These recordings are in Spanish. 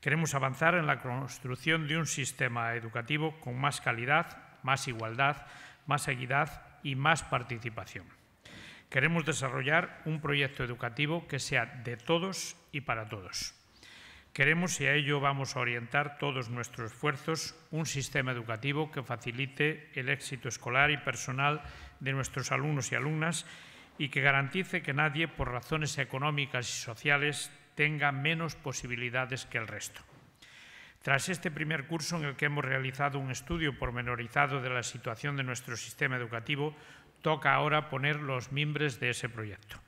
Queremos avanzar en la construcción de un sistema educativo con más calidad, más igualdad, más equidad y más participación. Queremos desarrollar un proyecto educativo que sea de todos y para todos. Queremos, y a ello vamos a orientar todos nuestros esfuerzos, un sistema educativo que facilite el éxito escolar y personal de nuestros alumnos y alumnas y que garantice que nadie, por razones económicas y sociales, tenga menos posibilidades que el resto. Tras este primer curso en el que hemos realizado un estudio pormenorizado de la situación de nuestro sistema educativo, toca ahora poner los mimbres de ese proyecto.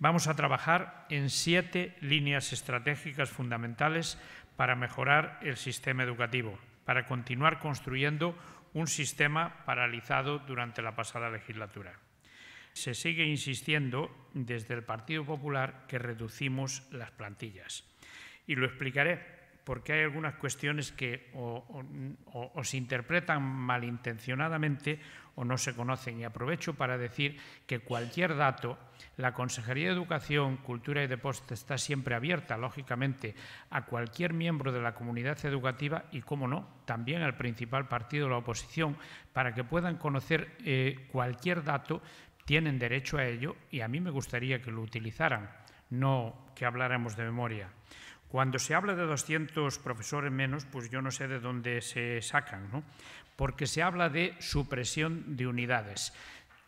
Vamos a trabajar en siete líneas estratégicas fundamentales para mejorar el sistema educativo, para continuar construyendo un sistema paralizado durante la pasada legislatura se sigue insistiendo desde el Partido Popular que reducimos las plantillas. Y lo explicaré porque hay algunas cuestiones que o, se interpretan malintencionadamente o no se conocen. Y aprovecho para decir que cualquier dato, la Consejería de Educación, Cultura y Deporte está siempre abierta, lógicamente, a cualquier miembro de la comunidad educativa y, cómo no, también al principal partido de la oposición, para que puedan conocer eh, cualquier dato tienen derecho a ello y a mí me gustaría que lo utilizaran, no que habláramos de memoria. Cuando se habla de 200 profesores menos, pues yo no sé de dónde se sacan, porque se habla de supresión de unidades.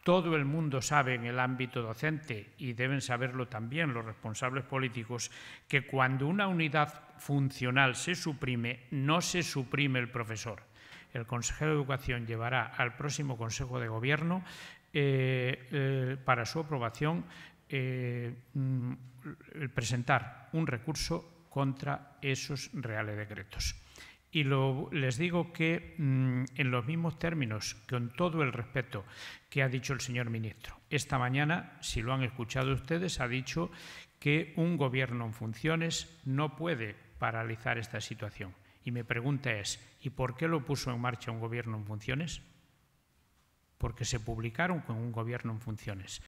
Todo el mundo sabe en el ámbito docente, y deben saberlo también los responsables políticos, que cuando una unidad funcional se suprime, no se suprime el profesor el consejero de Educación llevará al próximo Consejo de Gobierno eh, eh, para su aprobación eh, mm, presentar un recurso contra esos reales decretos. Y les digo que mm, en los mismos términos, con todo el respeto que ha dicho el señor ministro, esta mañana, si lo han escuchado ustedes, ha dicho que un gobierno en funciones no puede paralizar esta situación. Y mi pregunta es, ¿y por qué lo puso en marcha un gobierno en funciones? porque se publicaron con un gobierno en funciones.